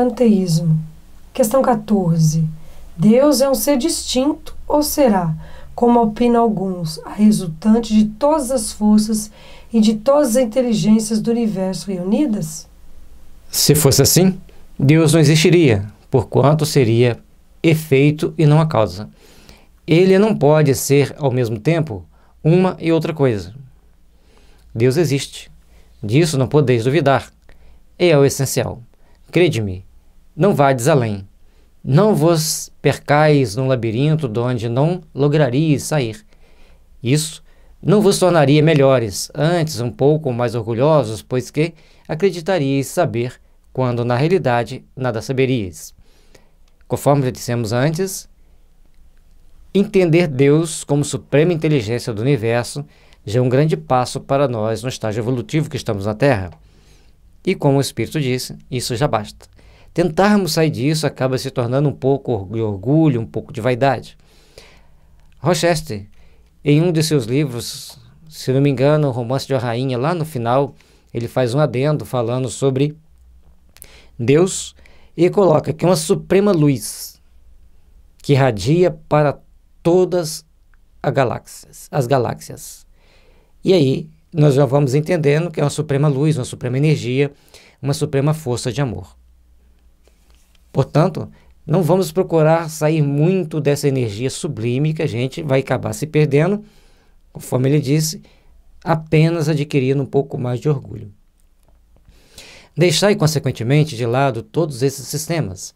Panteísmo. Questão 14. Deus é um ser distinto ou será, como opinam alguns, a resultante de todas as forças e de todas as inteligências do universo reunidas? Se fosse assim, Deus não existiria, porquanto seria efeito e não a causa. Ele não pode ser, ao mesmo tempo, uma e outra coisa. Deus existe. Disso não podeis duvidar. É o essencial. Crede-me, não vades além. Não vos percais num labirinto de onde não lograríeis sair. Isso não vos tornaria melhores, antes um pouco mais orgulhosos, pois que acreditaríeis saber, quando na realidade nada saberíeis. Conforme já dissemos antes, entender Deus como suprema inteligência do universo já é um grande passo para nós no estágio evolutivo que estamos na Terra. E como o Espírito disse, isso já basta. Tentarmos sair disso acaba se tornando um pouco de orgulho, um pouco de vaidade. Rochester, em um de seus livros, se não me engano, o romance de uma rainha, lá no final, ele faz um adendo falando sobre Deus e coloca que é uma suprema luz que irradia para todas as galáxias, as galáxias. E aí nós já vamos entendendo que é uma suprema luz, uma suprema energia, uma suprema força de amor. Portanto, não vamos procurar sair muito dessa energia sublime que a gente vai acabar se perdendo, conforme ele disse, apenas adquirindo um pouco mais de orgulho. Deixai, consequentemente, de lado todos esses sistemas.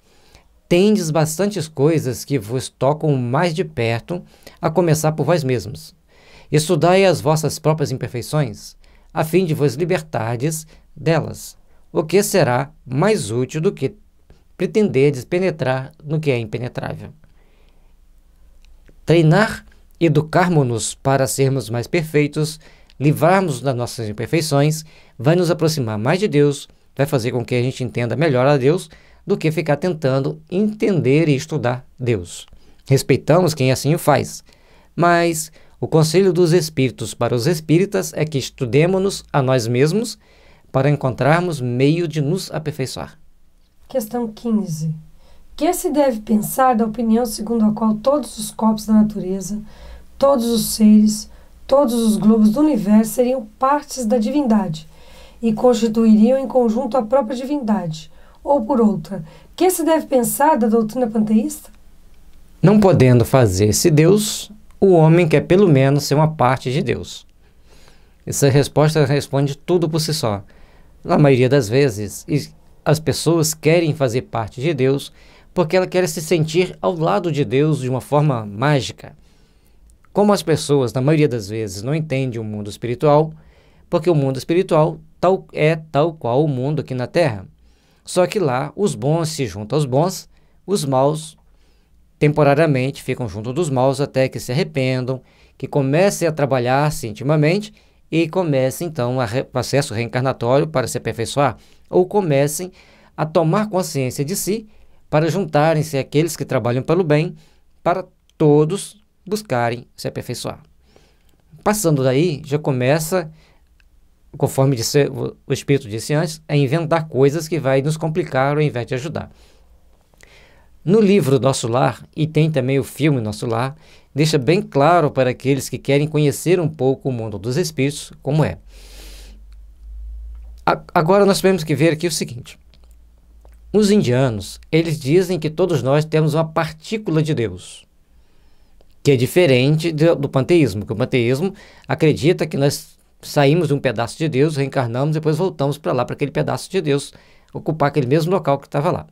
Tendes bastantes coisas que vos tocam mais de perto, a começar por vós mesmos. Estudai as vossas próprias imperfeições, a fim de vos libertardes delas, o que será mais útil do que pretendedes penetrar no que é impenetrável. Treinar, educarmos-nos para sermos mais perfeitos, livrarmos das nossas imperfeições, vai nos aproximar mais de Deus, vai fazer com que a gente entenda melhor a Deus do que ficar tentando entender e estudar Deus. Respeitamos quem assim o faz, mas o conselho dos Espíritos para os Espíritas é que estudemos-nos a nós mesmos para encontrarmos meio de nos aperfeiçoar. Questão 15. Que se deve pensar da opinião segundo a qual todos os corpos da natureza, todos os seres, todos os globos do universo seriam partes da divindade e constituiriam em conjunto a própria divindade, ou por outra, que se deve pensar da doutrina panteísta? Não podendo fazer-se Deus, o homem quer é pelo menos ser uma parte de Deus. Essa resposta responde tudo por si só. Na maioria das vezes, as pessoas querem fazer parte de Deus porque elas querem se sentir ao lado de Deus de uma forma mágica. Como as pessoas, na maioria das vezes, não entendem o mundo espiritual, porque o mundo espiritual tal, é tal qual o mundo aqui na Terra. Só que lá os bons se juntam aos bons, os maus temporariamente ficam junto dos maus até que se arrependam, que comecem a trabalhar-se intimamente e comecem então o re processo reencarnatório para se aperfeiçoar, ou comecem a tomar consciência de si para juntarem-se aqueles que trabalham pelo bem, para todos buscarem se aperfeiçoar. Passando daí, já começa, conforme disse, o Espírito disse antes, a inventar coisas que vai nos complicar ao invés de ajudar. No livro Nosso Lar, e tem também o filme Nosso Lar, deixa bem claro para aqueles que querem conhecer um pouco o mundo dos espíritos como é. A agora nós temos que ver aqui o seguinte. Os indianos, eles dizem que todos nós temos uma partícula de Deus, que é diferente do, do panteísmo, que o panteísmo acredita que nós saímos de um pedaço de Deus, reencarnamos, depois voltamos para lá, para aquele pedaço de Deus, ocupar aquele mesmo local que estava lá.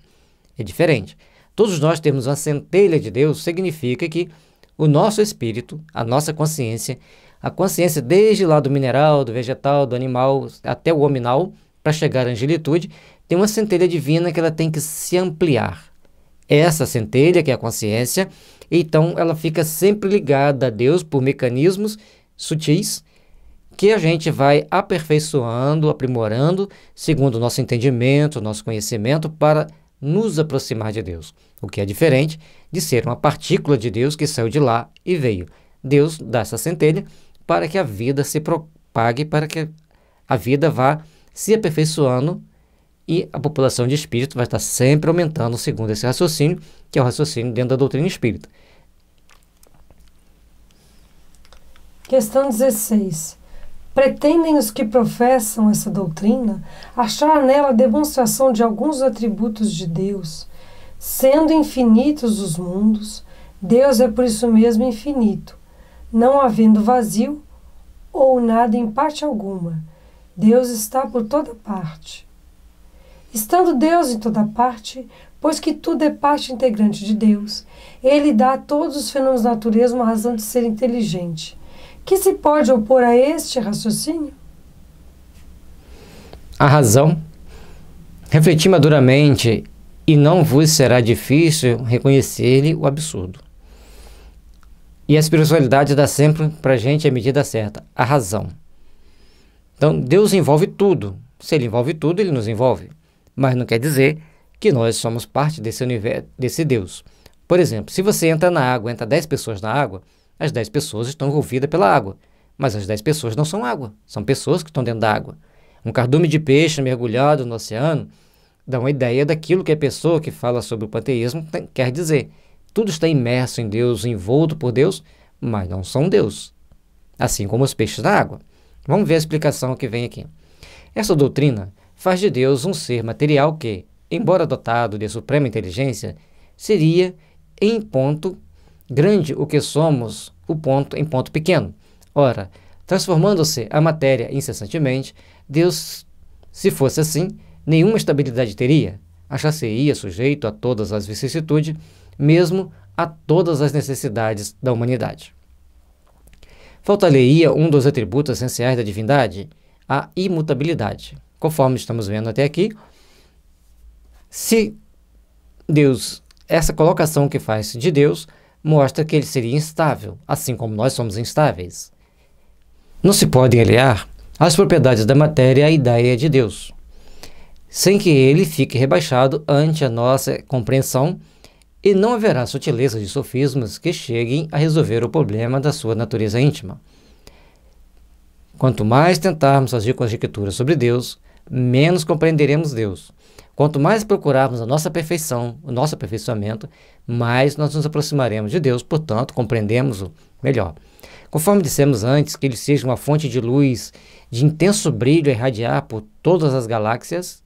É diferente. Todos nós temos uma centelha de Deus, significa que o nosso espírito, a nossa consciência, a consciência desde lá do mineral, do vegetal, do animal, até o hominal, para chegar à angelitude, tem uma centelha divina que ela tem que se ampliar. É essa centelha, que é a consciência, então ela fica sempre ligada a Deus por mecanismos sutis que a gente vai aperfeiçoando, aprimorando, segundo o nosso entendimento, nosso conhecimento, para nos aproximar de Deus, o que é diferente de ser uma partícula de Deus que saiu de lá e veio. Deus dá essa centelha para que a vida se propague, para que a vida vá se aperfeiçoando e a população de espírito vai estar sempre aumentando, segundo esse raciocínio, que é o raciocínio dentro da doutrina espírita. Questão 16. Pretendem os que professam essa doutrina achar nela demonstração de alguns atributos de Deus. Sendo infinitos os mundos, Deus é por isso mesmo infinito, não havendo vazio ou nada em parte alguma. Deus está por toda parte. Estando Deus em toda parte, pois que tudo é parte integrante de Deus, ele dá a todos os fenômenos da natureza uma razão de ser inteligente que se pode opor a este raciocínio? A razão. Refleti maduramente e não vos será difícil reconhecer-lhe o absurdo. E a espiritualidade dá sempre para a gente a medida certa, a razão. Então, Deus envolve tudo. Se Ele envolve tudo, Ele nos envolve. Mas não quer dizer que nós somos parte desse universo, desse Deus. Por exemplo, se você entra na água, entra 10 pessoas na água, as 10 pessoas estão envolvidas pela água, mas as 10 pessoas não são água, são pessoas que estão dentro da água. Um cardume de peixe mergulhado no oceano dá uma ideia daquilo que a pessoa que fala sobre o panteísmo tem, quer dizer. Tudo está imerso em Deus, envolto por Deus, mas não são Deus. Assim como os peixes da água. Vamos ver a explicação que vem aqui. Essa doutrina faz de Deus um ser material que, embora dotado de suprema inteligência, seria, em ponto, grande o que somos, o ponto em ponto pequeno. Ora, transformando-se a matéria incessantemente, Deus, se fosse assim, nenhuma estabilidade teria. Achar-se-ia sujeito a todas as vicissitudes, mesmo a todas as necessidades da humanidade. falta lhe um dos atributos essenciais da divindade, a imutabilidade. Conforme estamos vendo até aqui, se Deus, essa colocação que faz de Deus, mostra que ele seria instável, assim como nós somos instáveis. Não se podem aliar as propriedades da matéria à ideia de Deus, sem que ele fique rebaixado ante a nossa compreensão, e não haverá sutileza de sofismas que cheguem a resolver o problema da sua natureza íntima. Quanto mais tentarmos agir com as sobre Deus, menos compreenderemos Deus. Quanto mais procurarmos a nossa perfeição, o nosso aperfeiçoamento, mais nós nos aproximaremos de Deus, portanto, compreendemos-o melhor. Conforme dissemos antes, que ele seja uma fonte de luz de intenso brilho a irradiar por todas as galáxias,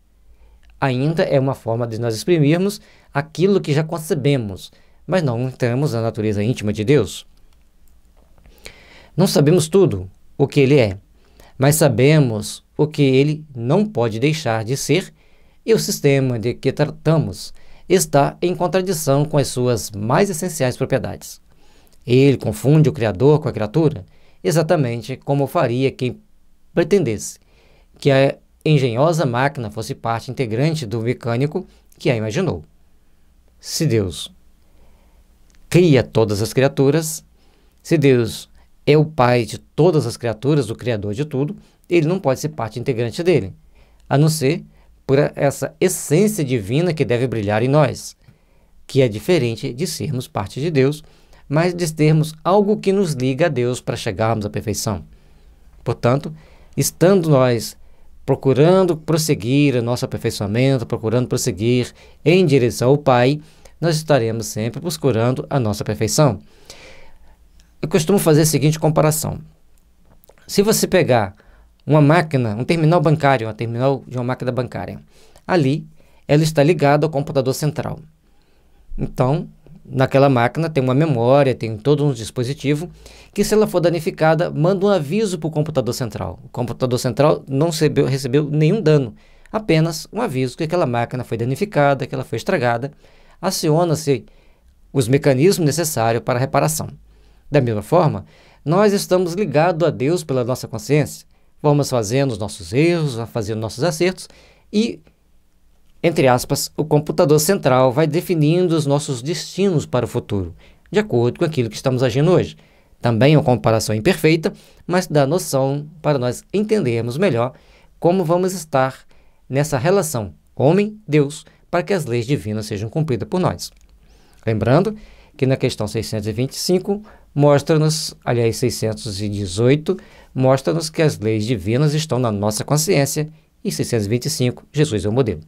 ainda é uma forma de nós exprimirmos aquilo que já concebemos, mas não entramos na natureza íntima de Deus. Não sabemos tudo o que ele é, mas sabemos porque ele não pode deixar de ser, e o sistema de que tratamos está em contradição com as suas mais essenciais propriedades. Ele confunde o Criador com a criatura, exatamente como faria quem pretendesse que a engenhosa máquina fosse parte integrante do mecânico que a imaginou. Se Deus cria todas as criaturas, se Deus é o pai de todas as criaturas, o criador de tudo, ele não pode ser parte integrante dele, a não ser por essa essência divina que deve brilhar em nós, que é diferente de sermos parte de Deus, mas de termos algo que nos liga a Deus para chegarmos à perfeição. Portanto, estando nós procurando prosseguir o nosso aperfeiçoamento, procurando prosseguir em direção ao Pai, nós estaremos sempre procurando a nossa perfeição. Eu costumo fazer a seguinte comparação. Se você pegar uma máquina, um terminal bancário, um terminal de uma máquina bancária. Ali, ela está ligada ao computador central. Então, naquela máquina tem uma memória, tem todo um dispositivo que, se ela for danificada, manda um aviso para o computador central. O computador central não recebeu, recebeu nenhum dano, apenas um aviso que aquela máquina foi danificada, que ela foi estragada. Aciona-se os mecanismos necessários para a reparação. Da mesma forma, nós estamos ligados a Deus pela nossa consciência. Vamos fazendo os nossos erros, fazendo nossos acertos e, entre aspas, o computador central vai definindo os nossos destinos para o futuro, de acordo com aquilo que estamos agindo hoje. Também é uma comparação imperfeita, mas dá noção para nós entendermos melhor como vamos estar nessa relação homem-Deus para que as leis divinas sejam cumpridas por nós. Lembrando que na questão 625 mostra-nos, aliás, 618, mostra-nos que as leis divinas estão na nossa consciência e 625, Jesus é o modelo.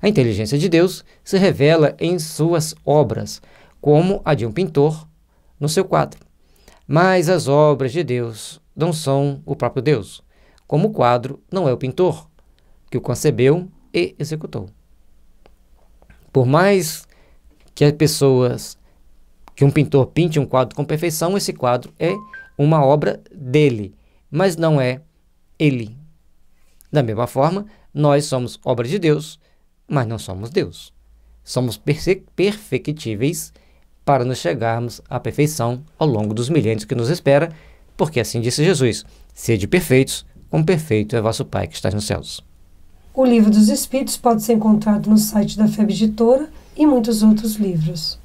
A inteligência de Deus se revela em suas obras, como a de um pintor no seu quadro. Mas as obras de Deus não são o próprio Deus, como o quadro não é o pintor, que o concebeu e executou. Por mais que as pessoas que um pintor pinte um quadro com perfeição, esse quadro é uma obra dele, mas não é ele. Da mesma forma, nós somos obra de Deus, mas não somos Deus. Somos perfectíveis para nos chegarmos à perfeição ao longo dos milênios que nos espera, porque assim disse Jesus: sede perfeitos, como perfeito é vosso Pai que está nos céus. O Livro dos Espíritos pode ser encontrado no site da FEB Editora e muitos outros livros.